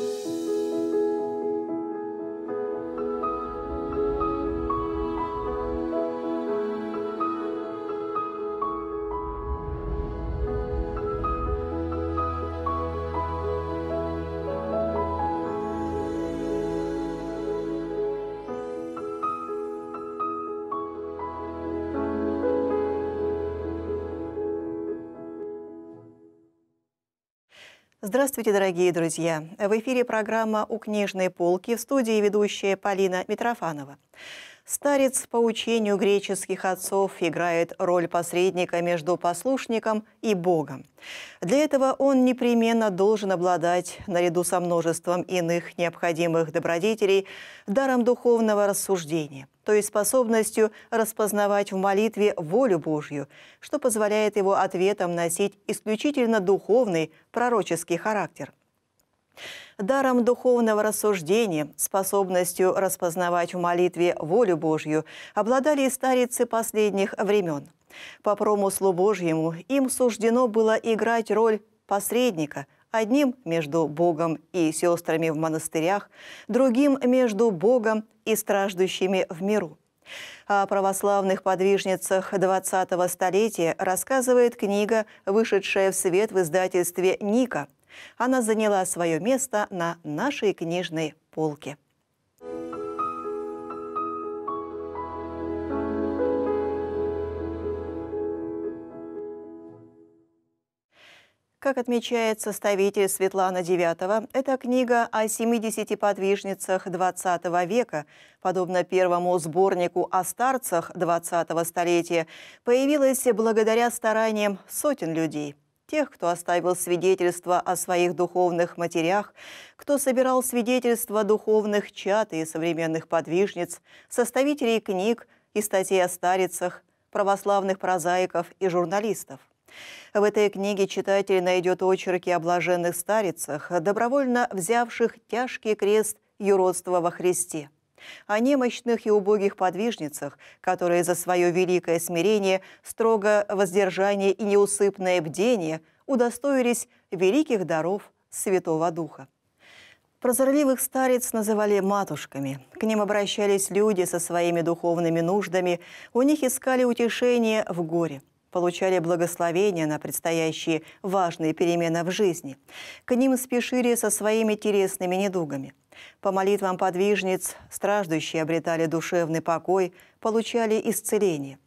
Thank you. Здравствуйте, дорогие друзья! В эфире программа «У книжной полки» в студии ведущая Полина Митрофанова. Старец по учению греческих отцов играет роль посредника между послушником и Богом. Для этого он непременно должен обладать, наряду со множеством иных необходимых добродетелей, даром духовного рассуждения, то есть способностью распознавать в молитве волю Божью, что позволяет его ответам носить исключительно духовный, пророческий характер. Даром духовного рассуждения, способностью распознавать в молитве волю Божью, обладали и старицы последних времен. По промыслу Божьему им суждено было играть роль посредника – одним между Богом и сестрами в монастырях, другим между Богом и страждущими в миру. О православных подвижницах XX столетия рассказывает книга, вышедшая в свет в издательстве «Ника», она заняла свое место на нашей книжной полке. Как отмечает составитель Светлана Девятова, эта книга о 70 подвижницах XX века, подобно первому сборнику о старцах XX столетия, появилась благодаря стараниям сотен людей – тех, кто оставил свидетельство о своих духовных матерях, кто собирал свидетельства духовных чат и современных подвижниц, составителей книг и статей о старицах, православных прозаиков и журналистов. В этой книге читатель найдет очерки о блаженных старицах, добровольно взявших тяжкий крест юродства во Христе – о немощных и убогих подвижницах, которые за свое великое смирение, строго воздержание и неусыпное бдение удостоились великих даров Святого Духа. Прозорливых старец называли матушками. К ним обращались люди со своими духовными нуждами, у них искали утешение в горе – получали благословения на предстоящие важные перемены в жизни. К ним спешили со своими телесными недугами. По молитвам подвижниц страждущие обретали душевный покой, получали исцеление.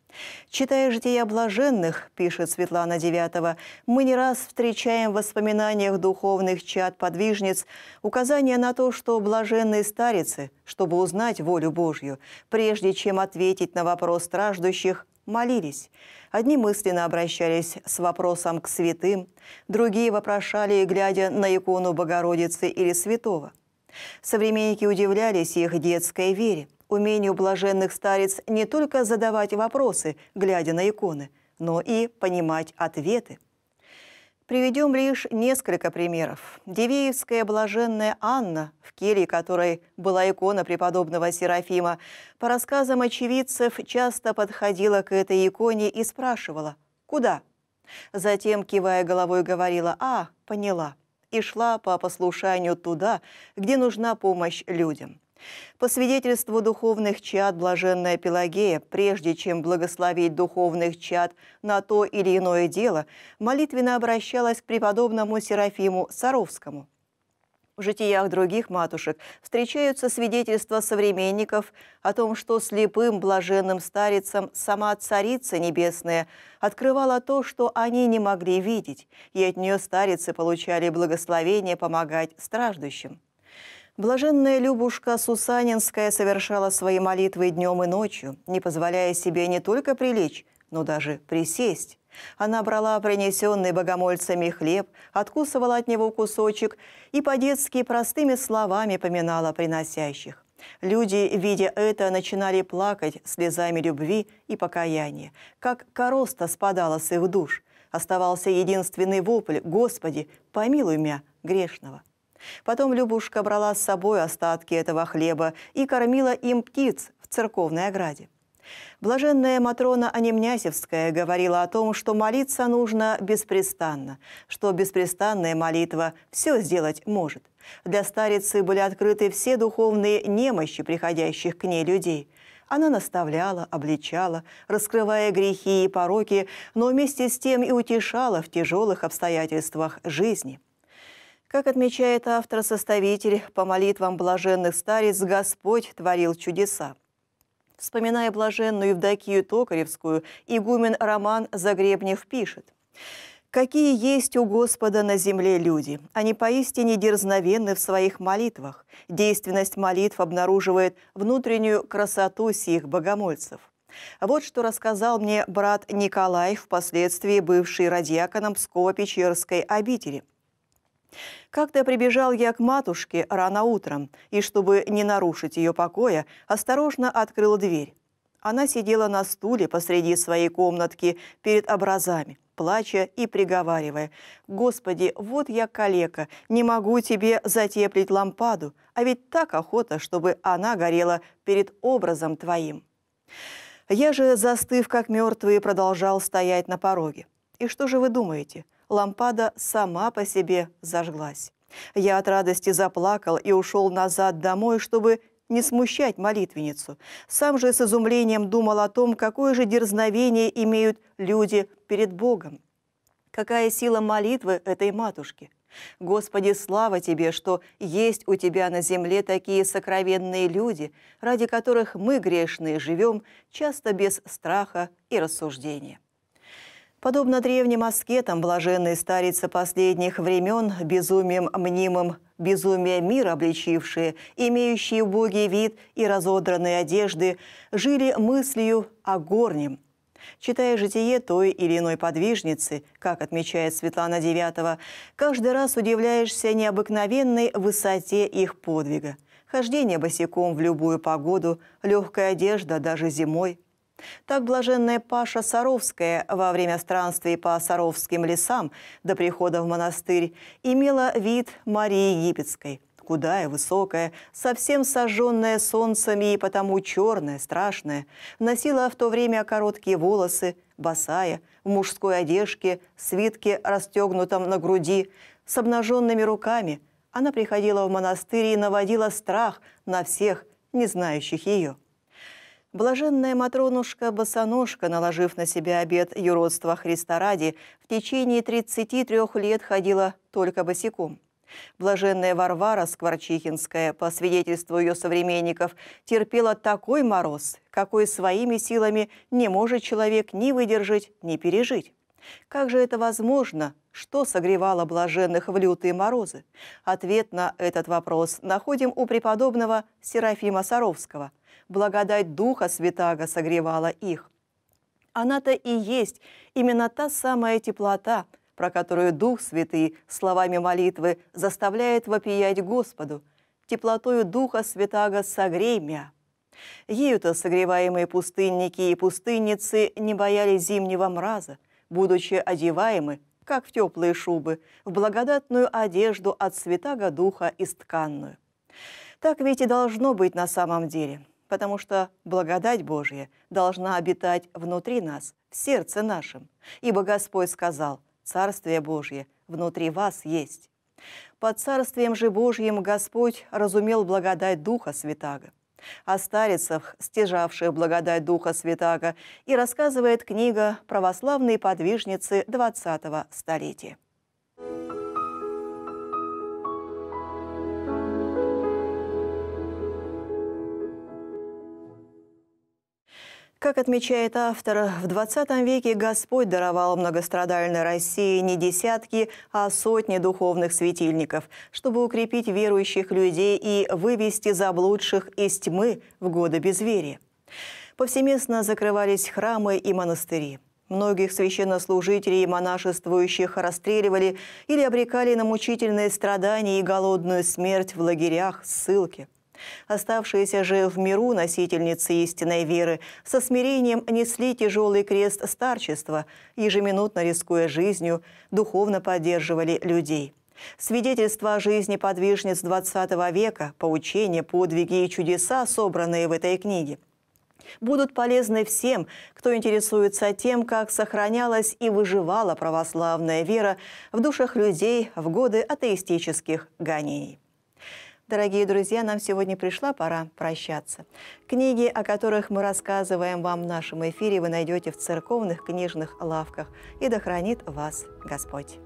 Читая «Жития блаженных», пишет Светлана Девятого, мы не раз встречаем в воспоминаниях духовных чад подвижниц указание на то, что блаженные старицы, чтобы узнать волю Божью, прежде чем ответить на вопрос страждущих, молились. Одни мысленно обращались с вопросом к святым, другие вопрошали, глядя на икону Богородицы или святого. Современники удивлялись их детской вере, умению блаженных старец не только задавать вопросы, глядя на иконы, но и понимать ответы. Приведем лишь несколько примеров. Дивеевская блаженная Анна, в келье которой была икона преподобного Серафима, по рассказам очевидцев часто подходила к этой иконе и спрашивала «Куда?». Затем, кивая головой, говорила «А, поняла» и шла по послушанию туда, где нужна помощь людям – по свидетельству духовных чад Блаженная Пелагея, прежде чем благословить духовных чад на то или иное дело, молитвенно обращалась к преподобному Серафиму Саровскому. В житиях других матушек встречаются свидетельства современников о том, что слепым блаженным старицам сама Царица Небесная открывала то, что они не могли видеть, и от нее старицы получали благословение помогать страждущим. Блаженная Любушка Сусанинская совершала свои молитвы днем и ночью, не позволяя себе не только прилечь, но даже присесть. Она брала принесенный богомольцами хлеб, откусывала от него кусочек и по-детски простыми словами поминала приносящих. Люди, видя это, начинали плакать слезами любви и покаяния, как короста спадала с их душ. Оставался единственный вопль «Господи, помилуй меня, грешного». Потом Любушка брала с собой остатки этого хлеба и кормила им птиц в церковной ограде. Блаженная Матрона Анемнясевская говорила о том, что молиться нужно беспрестанно, что беспрестанная молитва все сделать может. Для старицы были открыты все духовные немощи приходящих к ней людей. Она наставляла, обличала, раскрывая грехи и пороки, но вместе с тем и утешала в тяжелых обстоятельствах жизни – как отмечает автор-составитель, по молитвам блаженных старец Господь творил чудеса. Вспоминая блаженную Евдокию Токаревскую, игумен Роман Загребнев пишет. «Какие есть у Господа на земле люди? Они поистине дерзновенны в своих молитвах. Действенность молитв обнаруживает внутреннюю красоту сих богомольцев. Вот что рассказал мне брат Николай, впоследствии бывший радиаконом Псково-Печерской обители – как-то прибежал я к матушке рано утром, и, чтобы не нарушить ее покоя, осторожно открыл дверь. Она сидела на стуле посреди своей комнатки перед образами, плача и приговаривая, «Господи, вот я калека, не могу тебе затеплить лампаду, а ведь так охота, чтобы она горела перед образом твоим». Я же, застыв как мертвый, продолжал стоять на пороге. И что же вы думаете? лампада сама по себе зажглась. Я от радости заплакал и ушел назад домой, чтобы не смущать молитвенницу. Сам же с изумлением думал о том, какое же дерзновение имеют люди перед Богом. Какая сила молитвы этой матушки! Господи, слава Тебе, что есть у Тебя на земле такие сокровенные люди, ради которых мы, грешные, живем, часто без страха и рассуждения. Подобно древним аскетам, блаженные старицы последних времен, безумием мнимым, безумие мир обличившие, имеющие убогий вид и разодранные одежды, жили мыслью о горнем. Читая житие той или иной подвижницы, как отмечает Светлана Девятова, каждый раз удивляешься необыкновенной высоте их подвига. Хождение босиком в любую погоду, легкая одежда даже зимой – так блаженная Паша Саровская во время странствий по Саровским лесам до прихода в монастырь имела вид Марии Египетской – худая, высокая, совсем сожженная солнцем и потому черная, страшная, носила в то время короткие волосы, босая, в мужской одежке, свитке, расстегнутом на груди, с обнаженными руками. Она приходила в монастырь и наводила страх на всех, не знающих ее. Блаженная Матронушка-босоножка, наложив на себя обед юродства Христа ради, в течение 33 лет ходила только босиком. Блаженная Варвара Скворчихинская, по свидетельству ее современников, терпела такой мороз, какой своими силами не может человек ни выдержать, ни пережить. Как же это возможно? Что согревало блаженных в лютые морозы? Ответ на этот вопрос находим у преподобного Серафима Саровского. Благодать Духа Святаго согревала их. Она-то и есть именно та самая теплота, про которую Дух Святый словами молитвы заставляет вопиять Господу. «Теплотою Духа Святаго согрей ею Ею-то согреваемые пустынники и пустынницы не боялись зимнего мраза – будучи одеваемы, как в теплые шубы, в благодатную одежду от святаго духа и тканную. Так ведь и должно быть на самом деле, потому что благодать Божья должна обитать внутри нас, в сердце нашем, ибо Господь сказал, «Царствие Божье внутри вас есть». Под Царствием же Божьим Господь разумел благодать Духа Святаго – о старицах, стяжавших благодать Духа Святаго, и рассказывает книга «Православные подвижницы XX столетия». Как отмечает автор, в 20 веке Господь даровал многострадальной России не десятки, а сотни духовных светильников, чтобы укрепить верующих людей и вывести заблудших из тьмы в годы безверия. Повсеместно закрывались храмы и монастыри. Многих священнослужителей и монашествующих расстреливали или обрекали на мучительные страдания и голодную смерть в лагерях, ссылке. Оставшиеся же в миру носительницы истинной веры со смирением несли тяжелый крест старчества, ежеминутно рискуя жизнью, духовно поддерживали людей. Свидетельства о жизни подвижниц XX века, поучения, подвиги и чудеса, собранные в этой книге – будут полезны всем, кто интересуется тем, как сохранялась и выживала православная вера в душах людей в годы атеистических гонений. Дорогие друзья, нам сегодня пришла пора прощаться. Книги, о которых мы рассказываем вам в нашем эфире, вы найдете в церковных книжных лавках. И да хранит вас Господь!